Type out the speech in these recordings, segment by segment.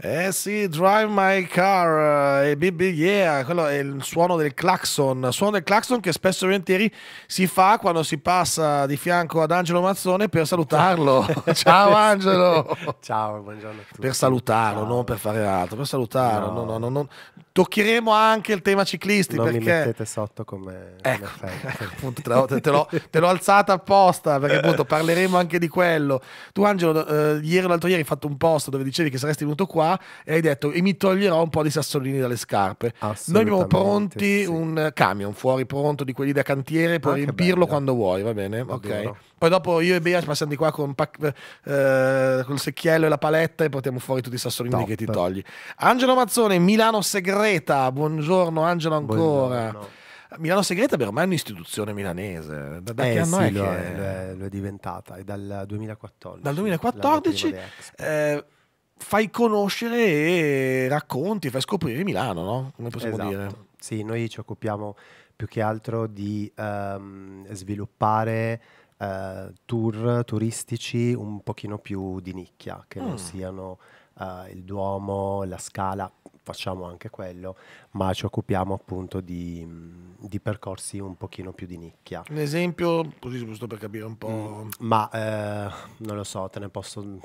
Eh sì, Drive My Car eh, e BB Yeah, quello è il suono del clacson, suono del clacson che spesso e volentieri si fa quando si passa di fianco ad Angelo Mazzone per salutarlo. Ciao Angelo! Ciao, buongiorno a tutti. Per salutarlo, Ciao. non per fare altro, per salutarlo. No. No, no, Toccheremo anche il tema ciclisti. Non perché... mi mettete sotto come... Ecco, ecco appunto, te, l'ho, alzata apposta perché appunto parleremo anche di quello. Tu Angelo, eh, ieri o l'altro ieri hai fatto un post dove dicevi che saresti venuto qua e hai detto e mi toglierò un po' di sassolini dalle scarpe. Noi abbiamo pronti sì. un camion fuori pronto di quelli da cantiere, puoi ah, riempirlo quando vuoi, va bene? ok. Bene, poi dopo io e Beas passiamo di qua con, eh, con, il secchiello e la paletta e portiamo fuori tutti i sassolini che ti togli. Angelo Mazzone, Milano Segreta, buongiorno Angelo ancora. Buongiorno. Milano Segreta beh, ormai è un'istituzione milanese. Da, da eh, che anno sì, è, lo, che... È, lo è diventata? È dal 2014. Dal 2014 eh, fai conoscere e racconti, fai scoprire Milano, no? Come possiamo esatto. dire? Sì, noi ci occupiamo più che altro di um, sviluppare eh, tour turistici un pochino più di nicchia, che mm. non siano eh, il Duomo, la Scala, facciamo anche quello, ma ci occupiamo appunto di, mm, di percorsi un pochino più di nicchia. Un esempio, così giusto per capire un po'... Mm, ma eh, non lo so, te ne posso... Mm,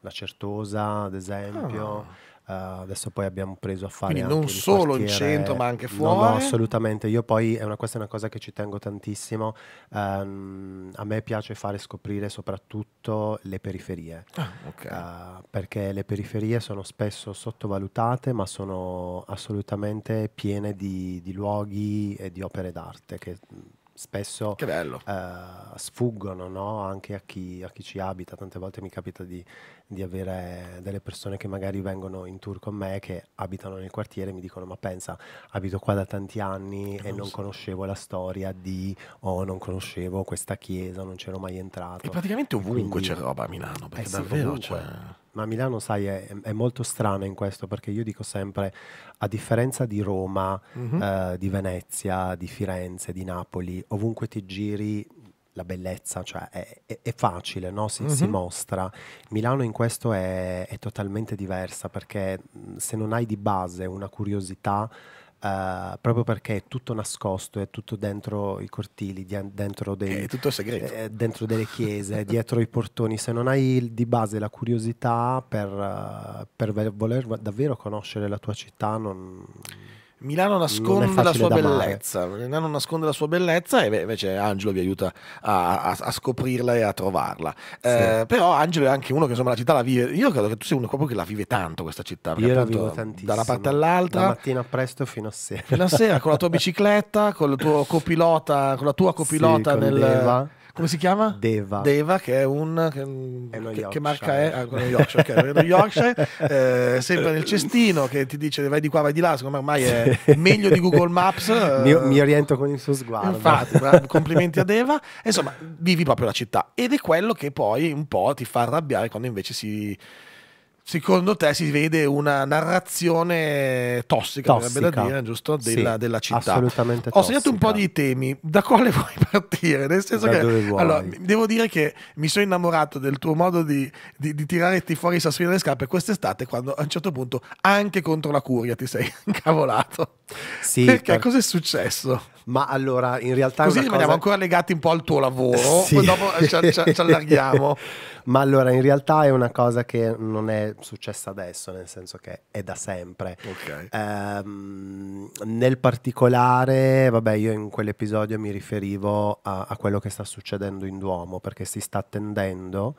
la Certosa, ad esempio. Ah Uh, adesso poi abbiamo preso a fare Quindi non solo il in centro ma anche fuori no, no, assolutamente io poi è una, questa è una cosa che ci tengo tantissimo um, a me piace fare scoprire soprattutto le periferie ah, okay. uh, perché le periferie sono spesso sottovalutate ma sono assolutamente piene di, di luoghi e di opere d'arte che spesso uh, sfuggono no? anche a chi, a chi, ci abita. Tante volte mi capita di, di, avere delle persone che magari vengono in tour con me, che abitano nel quartiere e mi dicono ma pensa, abito qua da tanti anni non ah, e non so. conoscevo la storia di, o oh, non conoscevo questa chiesa, non c'ero mai entrato. E praticamente ovunque Quindi, c'è roba a Milano, perché eh sì, davvero ovunque. c'è... Cioè, ma Milano, sai, è, è, molto strana in questo perché io dico sempre, a differenza di Roma, mm-hmm. eh, di Venezia, di Firenze, di Napoli, ovunque ti giri la bellezza, cioè è, è, è facile, no? si, mm-hmm. si, mhm. mostra. Milano in questo è, è totalmente diversa perché se non hai di base una curiosità Uh, proprio perché è tutto nascosto, è tutto dentro i cortili, dentro, dei, eh, dentro delle chiese, dietro i portoni. Se non hai di base la curiosità per, uh, per voler davvero conoscere la tua città, non... Milano nasconde la sua bellezza, Milano nasconde la sua bellezza e invece Angelo vi aiuta a, a, a scoprirla e a trovarla. Eh, sì. Eh, però Angelo è anche uno che insomma la città la vive, io credo che tu sei uno proprio che la vive tanto questa città. Io la vivo tantissimo. Da una parte all'altra. Da mattina presto fino a sera. Fino a sera con la tua bicicletta, con, tuo copilota, con la tua copilota sì, nel come si chiama? Deva. Deva che è un... Che, è che, che marca è? Ah, quello Yorkshire, okay, lo Yorkshire eh, sempre nel cestino che ti dice vai di qua, vai di là, secondo me ormai è meglio di Google Maps. mi, mi, oriento con il suo sguardo. Infatti, complimenti a Deva. Insomma, vivi proprio la città ed è quello che poi un po' ti fa arrabbiare quando invece si secondo te si vede una narrazione tossica, tossica. da dire, giusto? Della, sì, della città. Assolutamente. Ho segnato un po' di temi, da quale vuoi partire? Nel senso da che allora, devo dire che mi sono innamorato del tuo modo di, di, di tirarti fuori i sassolini dalle scarpe quest'estate, quando a un certo punto anche contro la curia ti sei incavolato. Sì, Perché per... cosa è successo? Ma allora, in realtà... Così rimaniamo cosa... ancora legati un po' al tuo lavoro, sì. poi dopo ci, ci, allarghiamo. Ma allora, in realtà è una cosa che non è successa adesso, nel senso che è da sempre. Okay. Ehm, nel particolare, vabbè, io in quell'episodio mi riferivo a, a quello che sta succedendo in Duomo, perché si sta tendendo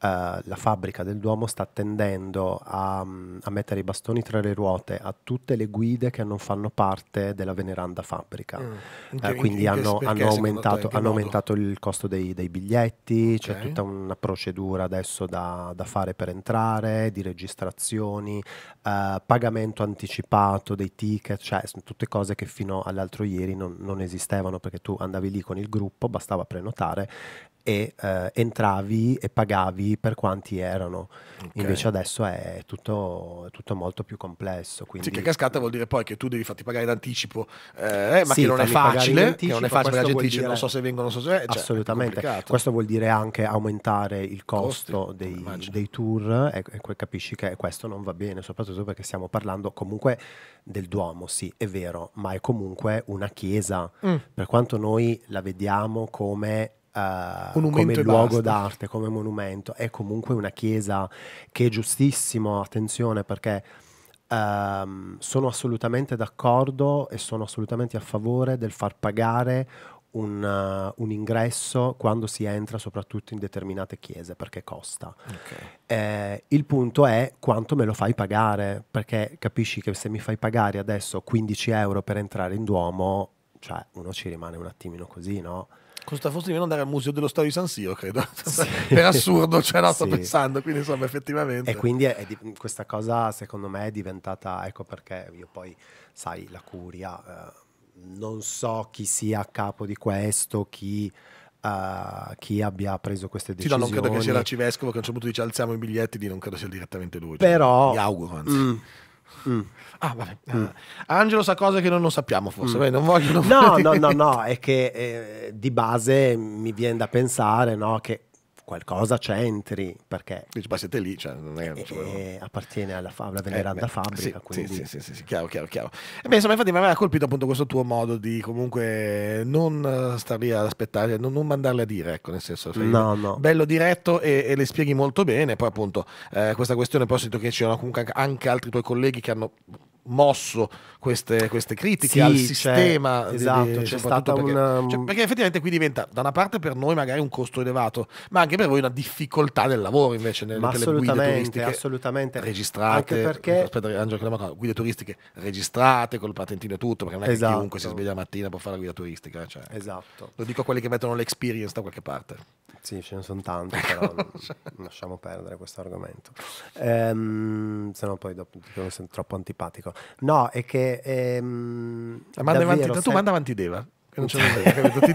Uh, la fabbrica del Duomo sta tendendo a, mm, a, mettere i bastoni tra le ruote a tutte le guide che non fanno parte della veneranda fabbrica. Mm. Eh, che, uh, quindi hanno, hanno, aumentato, hanno aumentato, il costo dei, dei biglietti, okay. c'è tutta una procedura adesso da, da fare per entrare, di registrazioni, uh, pagamento anticipato dei ticket, cioè sono tutte cose che fino all'altro ieri non, non esistevano perché tu andavi lì con il gruppo, bastava prenotare e eh, entravi e pagavi per quanti erano. Okay. Invece adesso è tutto, tutto molto più complesso. Quindi... Sì, che cascata vuol dire poi che tu devi farti pagare in anticipo, eh, eh, ma sì, che, non facile, anticipo, che non è facile, la gente dice non so se vengono, non so se... Eh, cioè, assolutamente, questo vuol dire anche aumentare il costo Costi, dei, dei, tour e, e, capisci che questo non va bene, soprattutto perché stiamo parlando comunque del Duomo, sì, è vero, ma è comunque una chiesa. Mm. Per quanto noi la vediamo come Uh, come luogo basta. d'arte, come monumento, è comunque una chiesa che è giustissimo, attenzione perché um, sono assolutamente d'accordo e sono assolutamente a favore del far pagare un, uh, un ingresso quando si entra soprattutto in determinate chiese perché costa. Okay. Eh, il punto è quanto me lo fai pagare, perché capisci che se mi fai pagare adesso 15 euro per entrare in Duomo, cioè uno ci rimane un attimino così, no? Costa forse di deve andare al museo dello Stadio di San Siro, credo. Sì. per assurdo, cioè no, sto sì. pensando, quindi insomma effettivamente. E quindi è, è di, questa cosa secondo me è diventata, ecco perché io poi, sai, la curia, eh, non so chi sia a capo di questo, chi... Uh, chi abbia preso queste decisioni. Sì, no, non credo che sia l'arcivescovo che a un certo punto dice alziamo i biglietti, di non credo sia direttamente lui. Cioè, Però... Cioè, mi auguro, anzi. Mm, Mm. Ah, vabbè. Mm. Ah, Angelo sa cose che noi non sappiamo, forse. Mm. Beh, non voglio, non no, no, no, no, è che eh, di base mi viene da pensare no, che qualcosa c'entri, perché... Dici, ma siete lì, cioè, non è... Cioè, appartiene alla, fa- alla eh, veneranda eh, fabbrica, sì, quindi... Sì, sì, sì, sì, chiaro, chiaro, chiaro. E beh, insomma, infatti mi aveva colpito appunto questo tuo modo di comunque non star lì ad aspettare, non, non mandarle a dire, ecco, nel senso... Cioè, no, no. Bello diretto e, e, le spieghi molto bene, poi appunto eh, questa questione, poi ho sentito che c'erano comunque anche altri tuoi colleghi che hanno mosso queste, queste critiche sì, al sistema. C'è, esatto, di, c'è stata perché, una... Cioè, perché effettivamente qui diventa da una parte per noi magari un costo elevato, ma anche per voi una difficoltà del lavoro invece nelle, ma assolutamente, assolutamente. registrate. Anche perché... Aspetta, Angelo, cosa, guide turistiche registrate col patentino e tutto, perché non è esatto. che chiunque si sveglia la mattina può fare la guida turistica. Eh, cioè, esatto. Lo dico a quelli che mettono l'experience da qualche parte. Sì, ce ne sono tanti, ecco. però lasciamo perdere questo argomento. Ehm, se no poi dopo sono troppo antipatico. No, è che... Ehm, eh, manda davvero, avanti, tu manda avanti Deva non c'è nulla,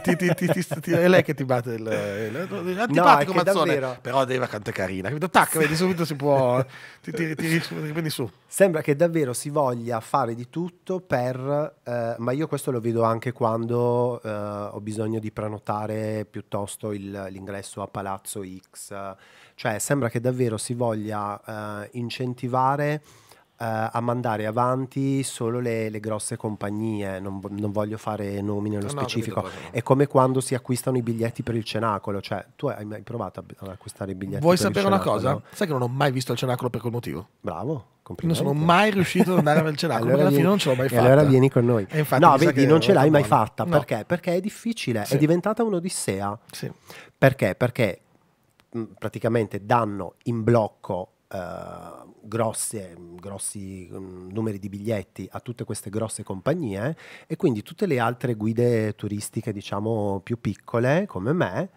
è lei che ti batte il, il, il antipatico no, mazzone, davvero... però Deva quanto è carina, capito? Tac, vedi subito si può, ti, ti, ti, prendi su. Sembra che davvero si voglia fare di tutto per, eh, ma io questo lo vedo anche quando eh, ho bisogno di prenotare piuttosto il, l'ingresso a Palazzo X, cioè sembra che davvero si voglia eh, incentivare eh, a mandare avanti solo le, le grosse compagnie, non, non, voglio fare nomi nello ah, no, specifico. È come quando si acquistano i biglietti per il cenacolo, cioè tu hai mai provato ad acquistare i biglietti Vuoi sapere una cosa? Sai che non ho mai visto il cenacolo per quel motivo. Bravo. Non sono mai riuscito ad andare al cenacolo allora alla fine non ce l'ho mai fatta. Allora vieni con noi. no, vedi, non ce l'hai mai buona. fatta perché? Perché è difficile, sì. è diventata un'odissea. Sì. Perché? Perché mm, praticamente danno in blocco uh, grossi eh, mm, numeri di biglietti a tutte queste grosse compagnie eh, e quindi tutte le altre guide turistiche diciamo più piccole come me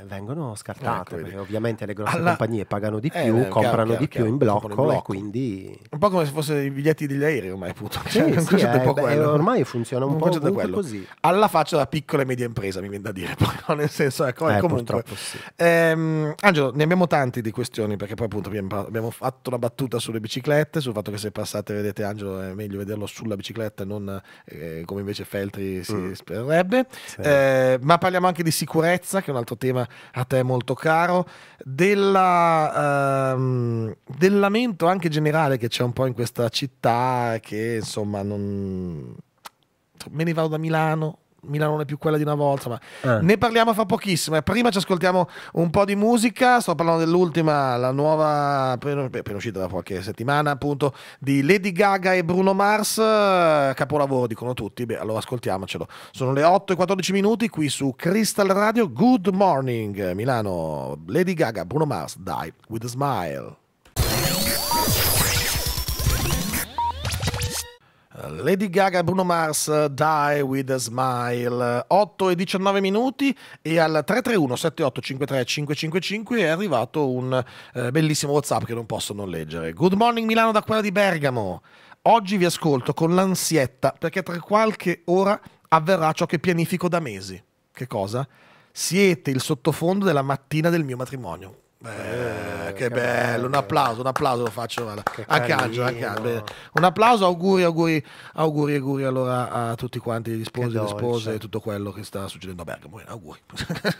eh, vengono scartate ecco, perché ovviamente le grosse Alla... compagnie pagano di eh, più, eh, comprano chiaro, chiaro, di più in blocco, in blocco, e quindi un po' come se fossero i biglietti degli aerei ormai appunto cioè, sì, sì, è, eh, ormai funziona un, un po' così alla faccia della piccola e media impresa mi viene da dire però nel senso ecco eh, comunque sì. ehm, Angelo ne abbiamo tanti di questioni perché poi appunto abbiamo fatto una battuta sulle biciclette sul fatto che se passate vedete Angelo è meglio vederlo sulla bicicletta e non come invece Feltri si mm. spererebbe ma parliamo anche di sicurezza che è un altro tema tema a te molto caro, della, ehm, del lamento anche generale che c'è un po' in questa città che insomma non... me ne vado da Milano, Milano non è più quella di una volta, ma eh. ne parliamo fra pochissimo. Eh. Prima ci ascoltiamo un po' di musica. Sto parlando dell'ultima, la nuova, appena uscita da qualche settimana, appunto, di Lady Gaga e Bruno Mars. Eh, capolavoro, dicono tutti. Beh, allora ascoltiamocelo. Sono le 8 e 14 minuti qui su Crystal Radio. Good morning, Milano. Lady Gaga, Bruno Mars, Die with a Smile. Lady Gaga, Bruno Mars, Die with a Smile, 8 e 19 minuti e al 331 7853 555 è arrivato un eh, bellissimo Whatsapp che non posso non leggere. Good morning Milano da quella di Bergamo. Oggi vi ascolto con l'ansietta perché tra qualche ora avverrà ciò che pianifico da mesi. Che cosa? Siete il sottofondo della mattina del mio matrimonio. Eh, che, che bello. bello. un applauso, un applauso lo faccio vada. anche Angelo, anche Angelo. Un applauso, auguri, auguri, auguri, auguri allora a tutti quanti gli sposi, le spose e tutto quello che sta succedendo a Bergamo. Eh, auguri.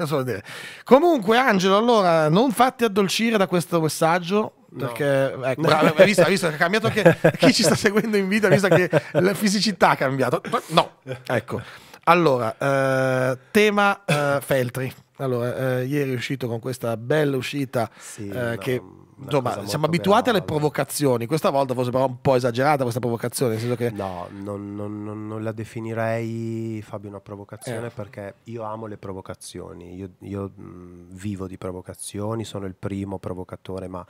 Comunque Angelo, allora non fatti addolcire da questo messaggio, perché ecco, no. ecco, bravo, hai, visto, hai visto, è cambiato anche chi ci sta seguendo in video, ha visto che la fisicità ha cambiato. No, ecco. Allora, eh, tema eh, Feltri. Allora, eh, ieri è uscito con questa bella uscita sì, eh, no, che insomma siamo abituati alle provocazioni. Questa volta forse però un po' esagerata questa provocazione, nel senso che no, non, non, non, non la definirei Fabio una provocazione eh. perché io amo le provocazioni, io, io mh, mm, vivo di provocazioni, sono il primo provocatore, ma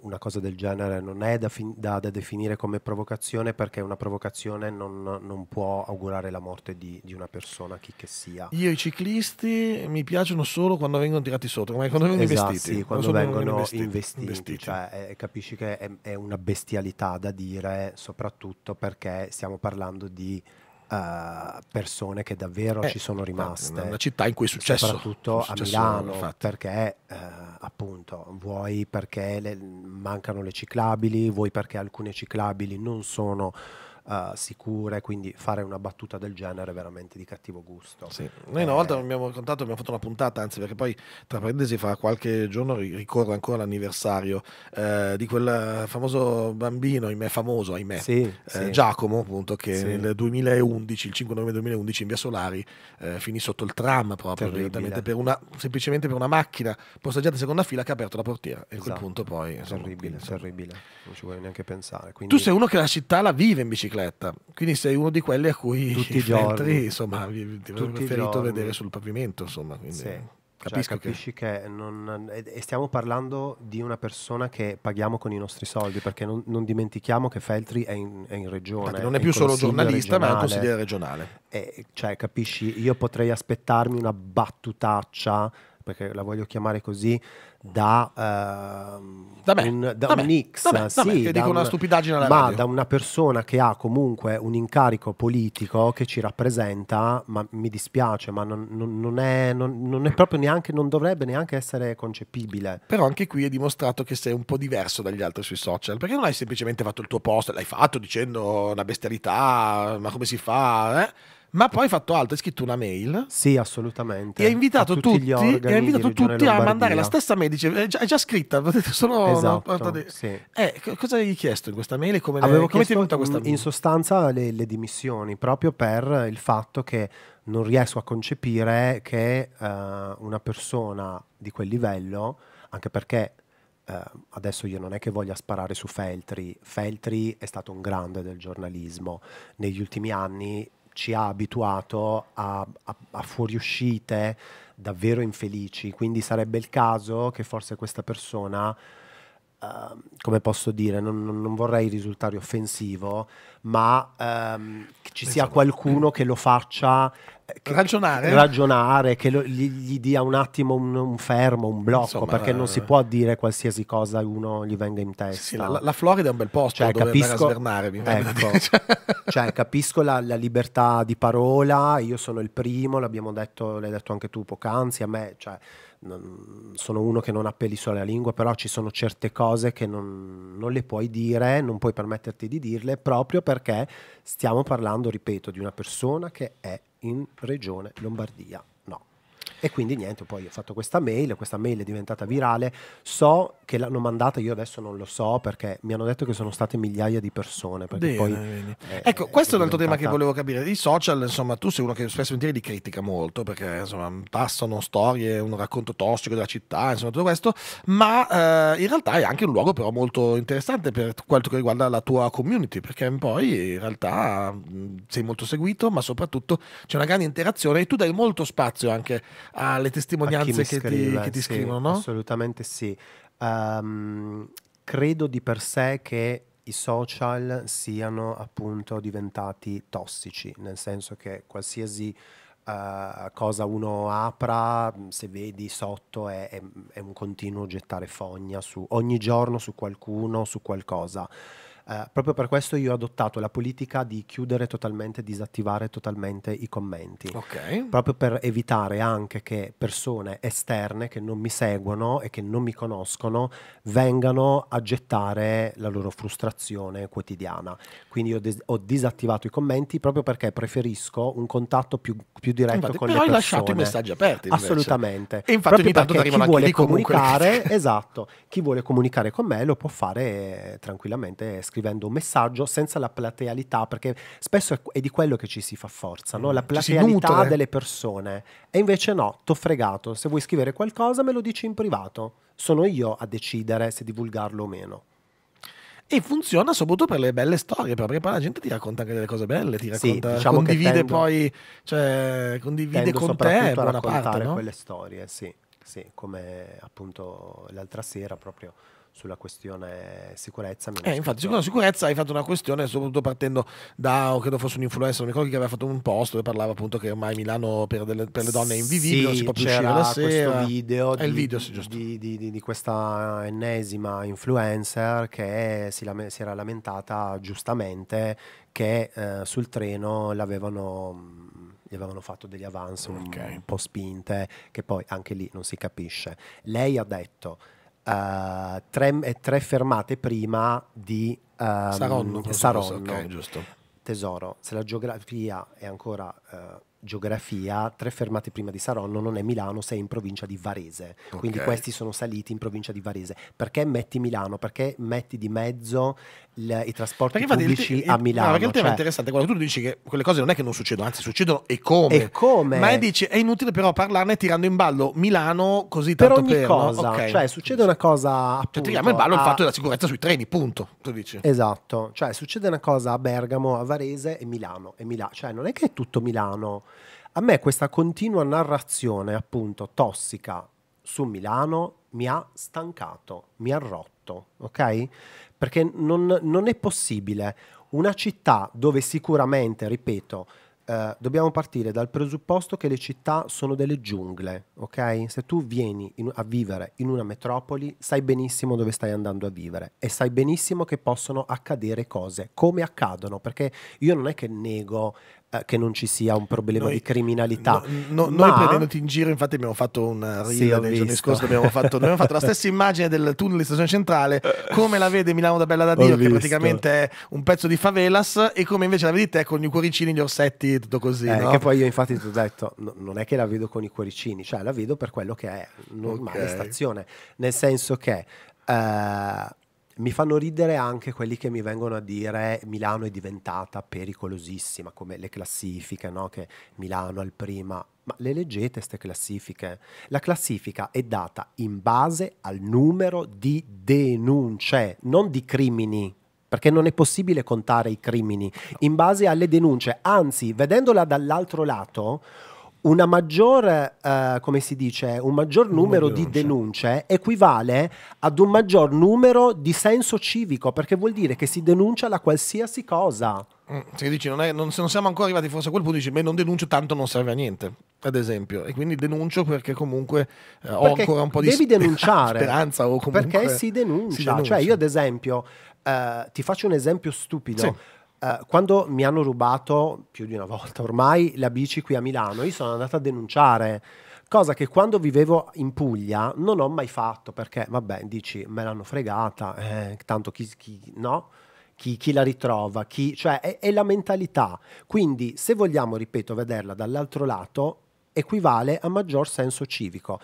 una cosa del genere non è da, fin- da, da definire come provocazione perché una provocazione non, non può augurare la morte di, di, una persona, chi che sia. Io i ciclisti mi piacciono solo quando vengono tirati sotto, come quando vengono esatto, investiti. Sì, quando, quando vengono investiti, investiti, investiti. Cioè, è, eh, capisci che è, è una bestialità da dire, soprattutto perché stiamo parlando di uh, persone che davvero eh, ci sono rimaste. Una, una città in cui è successo. Soprattutto è successo, a Milano, perché uh, appunto vuoi perché le, mancano le ciclabili, vuoi perché alcune ciclabili non sono uh, sicure, quindi fare una battuta del genere è veramente di cattivo gusto. Sì. Noi una eh, volta abbiamo raccontato, abbiamo fatto una puntata, anzi perché poi tra parentesi fa qualche giorno ricordo ancora l'anniversario eh, di quel famoso bambino, ahimè famoso, ahimè, sì, eh, sì. Giacomo appunto, che sì. nel 2011, il 5 novembre 2011 in via Solari eh, finì sotto il tram proprio, per una, semplicemente per una macchina posteggiata in seconda fila che ha aperto la portiera e a esatto. quel punto poi... terribile, quindi, terribile, non ci vuole neanche pensare. Quindi... Tu sei uno che la città la vive in bicicletta bicicletta. Quindi sei uno di quelli a cui Tutti i giorni. insomma, ti avrei preferito vedere sul pavimento. Insomma, quindi sì. cioè, capisci che, che non, e stiamo parlando di una persona che paghiamo con i nostri soldi, perché non, non dimentichiamo che Feltri è in, è in regione. Infatti non è, è più solo giornalista, regionale. ma è un consigliere regionale. E, cioè, capisci, io potrei aspettarmi una battutaccia, perché la voglio chiamare così, da, uh, ehm, da, un, da, da un X, sì, dico un, una stupidaggine alla ma radio. da una persona che ha comunque un incarico politico che ci rappresenta, ma mi dispiace, ma non, non, non, è, non, è, proprio neanche, non dovrebbe neanche essere concepibile. Però anche qui è dimostrato che sei un po' diverso dagli altri sui social, perché non hai semplicemente fatto il tuo post, l'hai fatto dicendo una bestialità, ma come si fa, eh? ma poi ha fatto altro, ha scritto una mail. Sì, assolutamente. E ha invitato a tutti, tutti organi, e ha invitato tutti a mandare la stessa mail, dice, è eh, già, è già scritta, sono... Esatto, di... sì. eh, cosa hai chiesto in questa mail e come, Avevo ne, come ti questa mail? In sostanza le, le, dimissioni, proprio per il fatto che non riesco a concepire che uh, una persona di quel livello, anche perché Uh, adesso io non è che voglia sparare su Feltri, Feltri è stato un grande del giornalismo, negli ultimi anni ci ha abituato a, a, a fuoriuscite davvero infelici, quindi sarebbe il caso che forse questa persona Uh, come posso dire, non, non, vorrei risultare offensivo, ma um, che ci sia qualcuno che lo faccia eh, che, ragionare. ragionare, che lo, gli, gli, dia un attimo un, un fermo, un blocco, Insomma, perché non si eh. può dire qualsiasi cosa uno gli venga in testa. Sì, la, la, Florida è un bel posto cioè, capisco, ecco, cioè, cioè, capisco la, la, libertà di parola, io sono il primo, l'abbiamo detto, l'hai detto anche tu poc'anzi, a me... Cioè, non, sono uno che non ha peli sulla lingua, però ci sono certe cose che non, non, le puoi dire, non puoi permetterti di dirle, proprio perché stiamo parlando, ripeto, di una persona che è in regione Lombardia. E quindi niente, poi ho fatto questa mail, questa mail è diventata virale, so che l'hanno mandata, io adesso non lo so perché mi hanno detto che sono state migliaia di persone. Bene, poi, eh, ecco, questo è, un altro tema che volevo capire. I social, insomma, tu sei uno che spesso in li critica molto perché insomma, passano storie, un racconto tossico della città, insomma tutto questo, ma eh, in realtà è anche un luogo però molto interessante per quanto riguarda la tua community perché poi in realtà sei molto seguito ma soprattutto c'è una grande interazione e tu dai molto spazio anche alle testimonianze che, scrive, ti, che, ti, sì, scrivono, no? Assolutamente sì. Um, credo di per sé che i social siano appunto diventati tossici, nel senso che qualsiasi Uh, cosa uno apra, se vedi sotto è, è, è, un continuo gettare fogna su ogni giorno, su qualcuno, su qualcosa. Eh, proprio per questo io ho adottato la politica di chiudere totalmente, disattivare totalmente i commenti. Okay. Proprio per evitare anche che persone esterne che non mi seguono e che non mi conoscono vengano a gettare la loro frustrazione quotidiana. Quindi io ho disattivato i commenti proprio perché preferisco un contatto più, più diretto infatti, con le persone. Però hai lasciato i messaggi aperti. Invece. Assolutamente. E infatti proprio ogni tanto chi vuole comunicare, comunque. esatto, chi vuole comunicare con me lo può fare eh, tranquillamente scrivendo scrivendo un messaggio senza la platealità, perché spesso è, di quello che ci si fa forza, no? Mm, la platealità delle persone. E invece no, t'ho fregato, se vuoi scrivere qualcosa me lo dici in privato, sono io a decidere se divulgarlo o meno. E funziona soprattutto per le belle storie, perché poi la gente ti racconta anche delle cose belle, ti racconta, sì, diciamo condivide tendo, poi, cioè, condivide con te buona parte, no? quelle storie, sì, sì, come appunto l'altra sera proprio sulla questione sicurezza. Eh, infatti, sulla sicurezza hai fatto una questione, soprattutto partendo da, credo fosse un influencer, non mi ricordo che aveva fatto un post dove parlava appunto che ormai Milano per, delle, per le donne è invivibile, sì, non si può più uscire la sera. questo video, eh, di, video sì, di, di, di, questa ennesima influencer che si, lame, si era lamentata giustamente che eh, sul treno l'avevano gli avevano fatto degli avance okay. un po' spinte, che poi anche lì non si capisce. Lei ha detto uh, tre, eh, tre, fermate prima di um, Saronno. Saronno. Okay, giusto. Tesoro, se la geografia è ancora uh, geografia, tre fermate prima di Saronno non è Milano, sei in provincia di Varese. Okay. Quindi questi sono saliti in provincia di Varese. Perché metti Milano? Perché metti di mezzo le, i trasporti perché pubblici il, il, a Milano? No, perché il tema cioè... è interessante. Quando tu dici che quelle cose non è che non succedono, anzi succedono e come. E come? Ma dici è inutile però parlarne tirando in ballo Milano così per tanto per... Cosa, no? okay. Cioè succede una cosa... Cioè, appunto, cioè, tiriamo in ballo a... il fatto della sicurezza sui treni, punto. Tu dici. Esatto. Cioè succede una cosa a Bergamo, a Varese e Milano. E Mila- cioè non è che è tutto Milano. A me questa continua narrazione, appunto, tossica su Milano mi ha stancato, mi ha rotto, ok? Perché non, non è possibile una città dove sicuramente, ripeto, eh, dobbiamo partire dal presupposto che le città sono delle giungle, ok? Se tu vieni in, a vivere in una metropoli, sai benissimo dove stai andando a vivere e sai benissimo che possono accadere cose, come accadono, perché io non è che nego eh, che non ci sia un problema noi, di criminalità. No, no, ma... Noi prendendoti in giro, infatti, abbiamo fatto un rila sì, nei giorni scorsi. Abbiamo fatto, abbiamo fatto la stessa immagine del tunnel di stazione centrale, come la vede Milano da Bella da Dio, che visto. praticamente è un pezzo di favelas, e come invece la vedi te con i cuoricini, gli orsetti, tutto così. Eh, no? Che poi io, infatti, ti ho detto: no, non è che la vedo con i cuoricini, cioè la vedo per quello che è normale okay. stazione, nel senso che. Uh, mi fanno ridere anche quelli che mi vengono a dire Milano è diventata pericolosissima, come le classifiche, no? che Milano al prima, ma le leggete queste classifiche? La classifica è data in base al numero di denunce, non di crimini. Perché non è possibile contare i crimini in base alle denunce. Anzi, vedendola dall'altro lato, una maggior, uh, come si dice, un maggior numero di denunce equivale ad un maggior numero di senso civico, perché vuol dire che si denuncia la qualsiasi cosa. Mm, se dici, non, è, non, se non siamo ancora arrivati forse a quel punto, dici, beh, non denuncio tanto non serve a niente, ad esempio. E quindi denuncio perché comunque eh, ho ancora un po' di devi denunciare, speranza. O comunque perché si denuncia. si cioè, denuncia. Cioè io ad esempio, uh, ti faccio un esempio stupido. Sì eh, quando mi hanno rubato più di una volta ormai la bici qui a Milano, io sono andata a denunciare, cosa che quando vivevo in Puglia non ho mai fatto perché, vabbè, dici me l'hanno fregata, eh, tanto chi, chi, no? chi, chi, la ritrova, chi, cioè è, è la mentalità. Quindi, se vogliamo, ripeto, vederla dall'altro lato, equivale a maggior senso civico.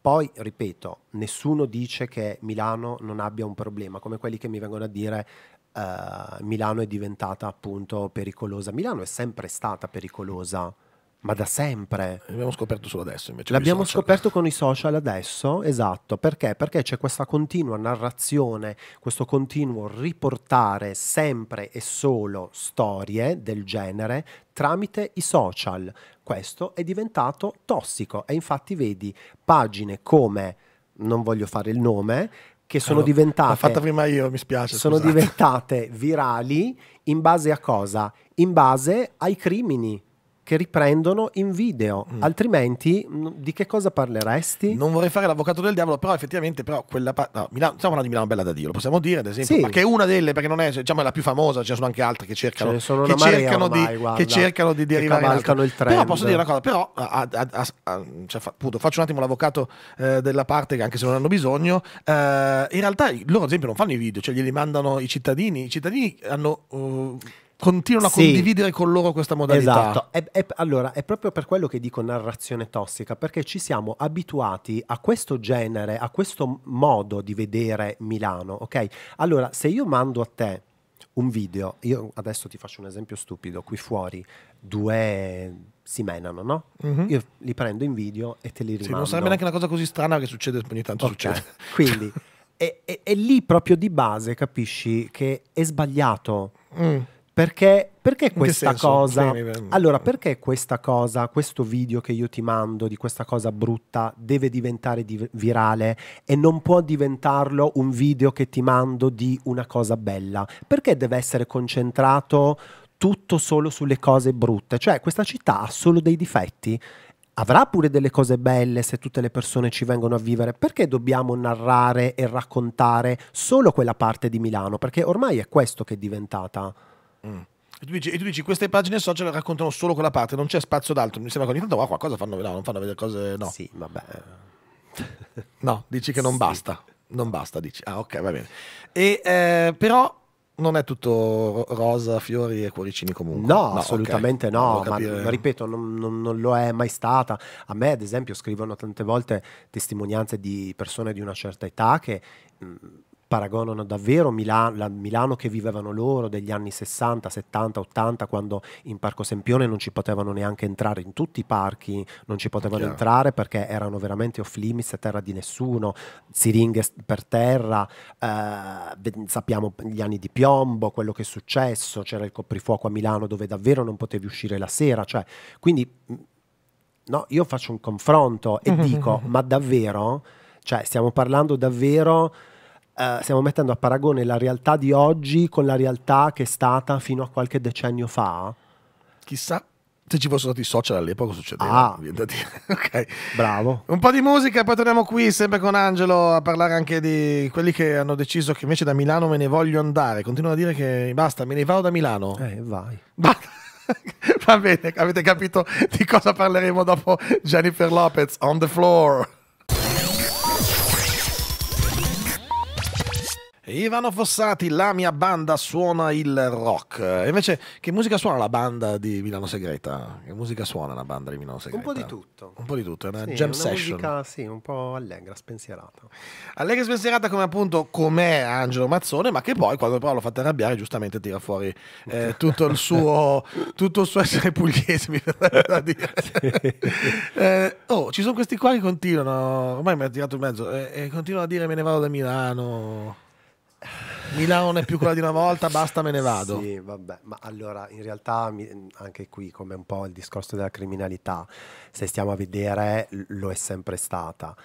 Poi, ripeto, nessuno dice che Milano non abbia un problema, come quelli che mi vengono a dire uh, Milano è diventata appunto pericolosa. Milano è sempre stata pericolosa, ma da sempre. L'abbiamo scoperto solo adesso invece. L'abbiamo scoperto con i social adesso, esatto, perché? Perché c'è questa continua narrazione, questo continuo riportare sempre e solo storie del genere tramite i social. Questo è diventato tossico e infatti vedi pagine come, non voglio fare il nome, che sono allora, diventate... L'ho fatta prima io, mi spiace. Sono scusate. diventate virali in base a cosa? In base ai crimini che riprendono in video, mm. altrimenti mm, di che cosa parleresti? Non vorrei fare l'avvocato del diavolo, però effettivamente però quella parte... No, stiamo parlando di Milano Bella da Dio, lo possiamo dire ad esempio, sì. ma che è una delle, perché non è, diciamo, è la più famosa, ce ne sono anche altre che cercano, che cercano, ormai, di, guarda, che cercano di derivare... il trend. Però posso dire una cosa, però a, a, a, cioè, appunto, faccio un attimo l'avvocato eh, della parte che anche se non hanno bisogno, eh, in realtà loro ad esempio non fanno i video, cioè glieli mandano i cittadini, i cittadini hanno... Uh, continuano sì. a condividere con loro questa modalità. Esatto, è, è, allora è proprio per quello che dico narrazione tossica, perché ci siamo abituati a questo genere, a questo modo di vedere Milano, ok? Allora, se io mando a te un video, io adesso ti faccio un esempio stupido, qui fuori due si menano, no? Mm-hmm. Io li prendo in video e te li rimando. Sì, non sarebbe neanche una cosa così strana che succede ogni tanto okay. succede. Quindi è, è, è, lì proprio di base, capisci, che è sbagliato. Mm. Perché, perché questa cosa? allora, perché questa cosa, questo video che io ti mando di questa cosa brutta deve diventare di virale e non può diventarlo un video che ti mando di una cosa bella? Perché deve essere concentrato tutto solo sulle cose brutte? Cioè, questa città ha solo dei difetti avrà pure delle cose belle se tutte le persone ci vengono a vivere, perché dobbiamo narrare e raccontare solo quella parte di Milano? Perché ormai è questo che è diventata. Mm. E tu, dici, e tu dici, queste pagine social raccontano solo quella parte, non c'è spazio d'altro. Mi sembra che ogni tanto ah, qua qualcosa fanno, no, non fanno vedere cose. No. Sì, vabbè. no, dici che non sì. basta. Non basta, dici. Ah, ok, va bene. E, eh, però non è tutto rosa, fiori e cuoricini comunque. No, no assolutamente okay. no, ma, ma ripeto, non, non, non, lo è mai stata. A me, ad esempio, scrivono tante volte testimonianze di persone di una certa età che mh, paragonano davvero Milano, la Milano che vivevano loro degli anni 60, 70, 80, quando in Parco Sempione non ci potevano neanche entrare, in tutti i parchi non ci potevano Chiaro. entrare perché erano veramente off limits, terra di nessuno, siringhe per terra, eh, sappiamo gli anni di piombo, quello che è successo, c'era il coprifuoco a Milano dove davvero non potevi uscire la sera, cioè, quindi mm, no, io faccio un confronto e dico, ma davvero, cioè stiamo parlando davvero eh, stiamo mettendo a paragone la realtà di oggi con la realtà che è stata fino a qualche decennio fa. Chissà se ci fossero stati i social all'epoca succedeva. Ah. ok. Bravo. Un po' di musica e poi torniamo qui sempre con Angelo a parlare anche di quelli che hanno deciso che invece da Milano me ne voglio andare. Continuo a dire che basta, me ne vado da Milano. Eh, vai. Basta. Va bene, avete capito di cosa parleremo dopo Jennifer Lopez on the floor. Ivano Fossati, la mia banda suona il rock. invece, che musica suona la banda di Milano Segreta? Che musica suona la banda di Milano Segreta? Un po' di tutto. Un po' di tutto, è una sì, jam una session. Musica, sì, un po' allegra, spensierata. Allegra e spensierata come appunto com'è Angelo Mazzone, ma che poi quando però lo fate arrabbiare giustamente tira fuori eh, tutto, il suo, tutto il suo essere pugliese, mi da dire. eh, oh, ci sono questi qua che continuano, ormai mi ha tirato in mezzo, eh, e eh, continuano a dire me ne vado da Milano. Milano non è più quella di una volta, basta me ne vado. Sì, vabbè, ma allora in realtà anche qui come un po' il discorso della criminalità, se stiamo a vedere lo è sempre stata.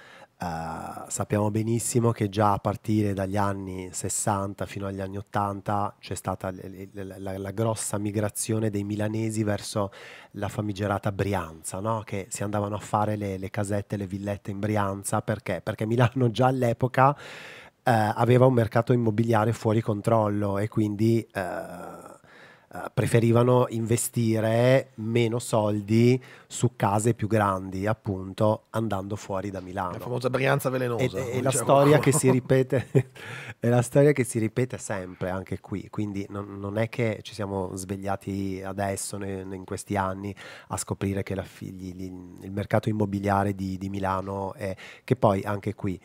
Uh, sappiamo benissimo che già a partire dagli anni 60 fino agli anni 80 c'è stata la, la, la grossa migrazione dei milanesi verso la famigerata Brianza, no? che si andavano a fare le, le casette, le villette in Brianza perché? Perché Milano già all'epoca eh, aveva un mercato immobiliare fuori controllo e quindi eh, eh, preferivano investire meno soldi su case più grandi, appunto andando fuori da Milano. La famosa Brianza velenosa. Ed, è, la storia che si ripete, è la storia che si ripete sempre anche qui, quindi non, non è che ci siamo svegliati adesso, ne, in questi anni, a scoprire che la, gli, il mercato immobiliare di, di Milano è, che poi anche qui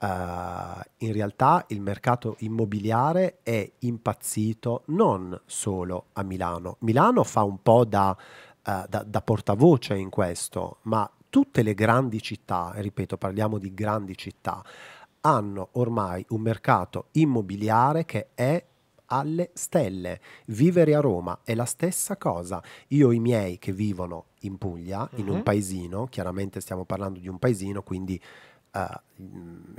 uh, in realtà il mercato immobiliare è impazzito non solo a Milano. Milano fa un po' da, uh, da, da portavoce in questo, ma tutte le grandi città, ripeto, parliamo di grandi città, hanno ormai un mercato immobiliare che è alle stelle. Vivere a Roma è la stessa cosa. Io i miei che vivono in Puglia, uh-huh. in un mhm. paesino, chiaramente stiamo parlando di un paesino, quindi uh,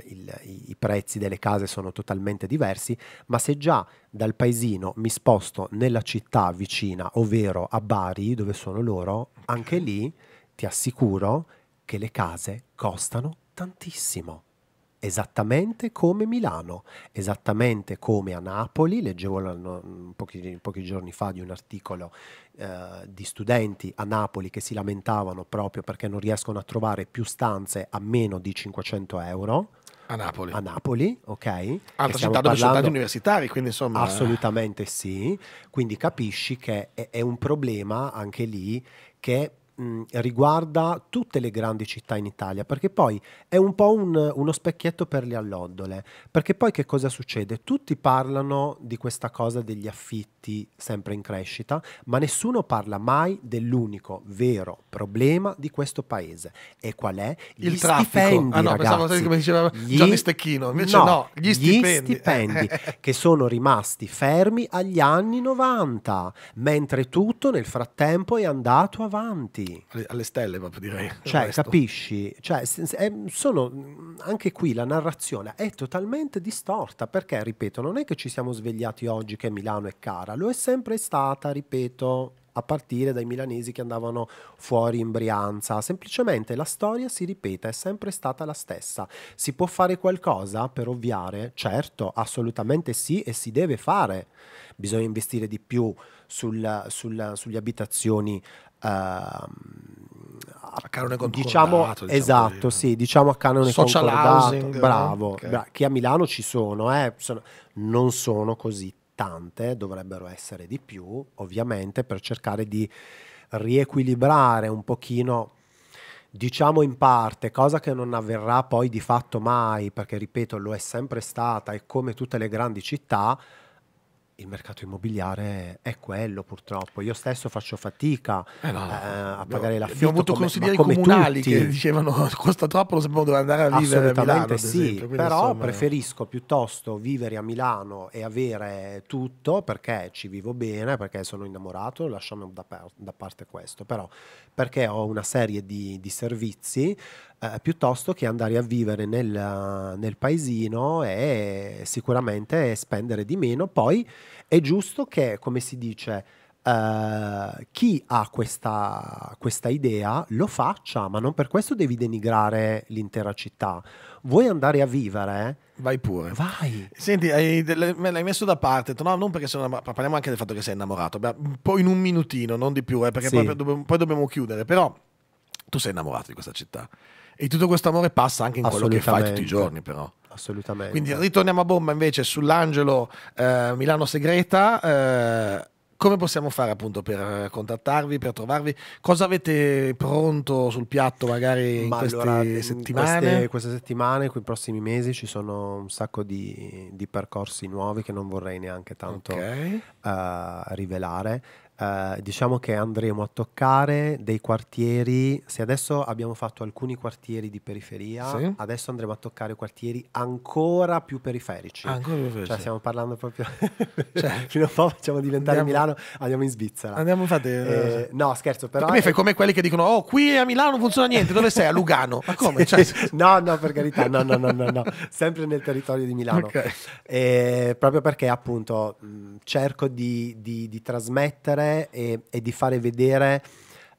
il, i prezzi delle case sono totalmente diversi, ma se già dal paesino mi sposto nella città vicina, ovvero a Bari, dove sono loro, anche lì ti assicuro che le case costano tantissimo esattamente come Milano, esattamente come a Napoli. Leggevo pochi, pochi giorni fa di un articolo eh, di studenti a Napoli che si lamentavano proprio perché non riescono a trovare più stanze a meno di 500 euro. A Napoli. A Napoli, ok. Altra città dove sono tanti universitari, quindi insomma... Assolutamente sì. Quindi capisci che è, è un problema anche lì che mh, riguarda tutte le grandi città in Italia, perché poi è un po' un, uno specchietto per le allodole, perché poi che cosa succede? Tutti parlano di questa cosa degli affitti sempre in crescita, ma nessuno parla mai dell'unico vero problema di questo paese. E qual è? Gli il traffico. Stipendi, ah no, ragazzi. pensavo come diceva gli... Johnny Stecchino, invece no, no gli stipendi. Gli stipendi che sono rimasti fermi agli anni 90, mentre tutto nel frattempo è andato avanti sì. Alle stelle proprio direi. Cioè, capisci? Cioè, è, sono, mm, anche qui la narrazione è totalmente distorta perché, ripeto, non è che ci siamo svegliati oggi che Milano è cara, lo è sempre stata, ripeto, a partire dai milanesi che andavano fuori in Brianza. Semplicemente la storia si ripete, è sempre stata la stessa. Si può fare qualcosa per ovviare? Certo, assolutamente sì e si deve fare. Bisogna investire di più sul, sul, sulle abitazioni Ehm, a canone concordato. Diciamo, diciamo esatto, io. sì, diciamo a canone Social housing, bravo. Okay. Bra che a Milano ci sono, eh, sono, non sono così tante, dovrebbero essere di più, ovviamente, per cercare di riequilibrare un pochino diciamo in parte, cosa che non avverrà poi di fatto mai, perché ripeto, lo è sempre stata e come tutte le grandi città il mercato immobiliare è quello purtroppo. Io stesso faccio fatica eh no, eh, a pagare l'affitto. Abbiamo avuto come, consiglieri comunali tutti. che dicevano costa troppo, non sappiamo dove andare a vivere a Milano. Sì, esempio, però insomma... Eh. preferisco piuttosto vivere a Milano e avere tutto perché ci vivo bene, perché sono innamorato, lasciamo da, da parte questo, però perché ho una serie di, di servizi eh, piuttosto che andare a vivere nel, nel, paesino e sicuramente spendere di meno. Poi è giusto che, come si dice, eh, chi ha questa, questa idea lo faccia, ma non per questo devi denigrare l'intera città vuoi andare a vivere? Vai pure. Vai. Senti, hai, me l'hai messo da parte, no, non perché sono innamorato, parliamo anche del fatto che sei innamorato, poi in un minutino, non di più, eh, perché sì. poi, poi dobbiamo chiudere, però tu sei innamorato di questa città. E tutto questo amore passa anche in quello che fai tutti i giorni, però. Assolutamente. Quindi ritorniamo a bomba invece sull'Angelo eh, Milano Segreta. Eh, come possiamo fare appunto per contattarvi, per trovarvi? Cosa avete pronto sul piatto magari in queste allora, settimane? Queste, queste settimane, quei prossimi mesi ci sono un sacco di, di, percorsi nuovi che non vorrei neanche tanto okay. uh, rivelare. Eh, diciamo che andremo a toccare dei quartieri, se adesso abbiamo fatto alcuni quartieri di periferia, sì. adesso andremo a toccare quartieri ancora più periferici. Ancora più periferici. Cioè stiamo parlando proprio... Cioè, cioè, fino a po' facciamo diventare andiamo, Milano, andiamo in Svizzera. Andiamo fate... Eh, eh, no, scherzo, però... Come, fai come quelli che dicono, oh, qui a Milano non funziona niente, dove sei? A Lugano. Ma come? Cioè... no, no, per carità, no, no, no, no, no. sempre nel territorio di Milano. Okay. Eh, proprio perché appunto mh, cerco di, di, di trasmettere e, e di fare vedere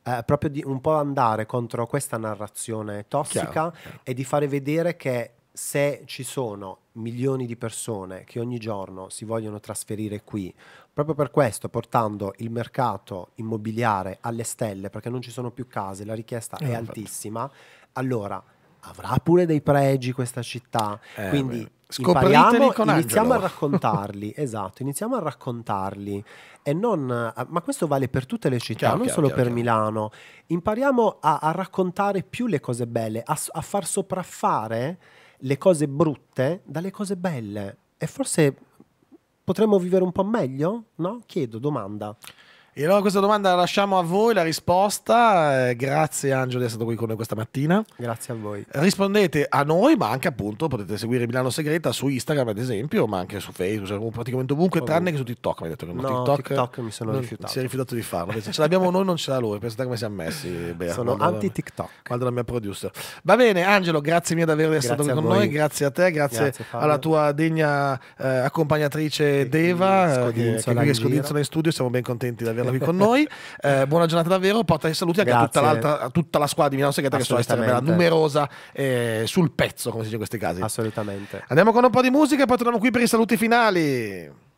eh, proprio di un po' andare contro questa narrazione tossica chiaro. e di fare vedere che se ci sono milioni di persone che ogni giorno si vogliono trasferire qui, proprio per questo portando il mercato immobiliare alle stelle, perché non ci sono più case, la richiesta eh, è infatti. altissima, allora avrà pure dei pregi questa città. Eh, Quindi beh scopriamo, con iniziamo Angelo. a raccontarli, esatto, iniziamo a raccontarli e non, ma questo vale per tutte le città, chiaro, non chiaro, solo chiaro, per Milano. Impariamo a, a, raccontare più le cose belle, a, a far sopraffare le cose brutte dalle cose belle e forse potremmo vivere un po' meglio? No? Chiedo, domanda. E allora questa domanda la lasciamo a voi la risposta. Eh, grazie Angelo di essere stato qui con noi questa mattina. Grazie a voi. Rispondete a noi, ma anche appunto potete seguire Milano Segreta su Instagram ad esempio, ma anche su Facebook, cioè, praticamente ovunque, oh, tranne che su TikTok. Mi hai detto che no, TikTok, TikTok mi sono rifiutato. Si è rifiutato di farlo. Penso, ce l'abbiamo noi, non ce l'ha lui. Pensate come siamo messi. Bea, sono anti-TikTok. Guarda la mia producer. Va bene Angelo, grazie mille di aver stato qui con voi. noi, grazie a te, grazie, grazie alla tua degna eh, accompagnatrice e Deva, eh, che, che qui scodinzola in studio, siamo ben contenti di aver averla con noi. Eh, buona giornata davvero, porta i saluti anche a tutta, a tutta, la squadra di Milano Segreta che so essere bella numerosa eh, sul pezzo, come si dice in questi casi. Assolutamente. Andiamo con un po' di musica e poi torniamo qui per i saluti finali.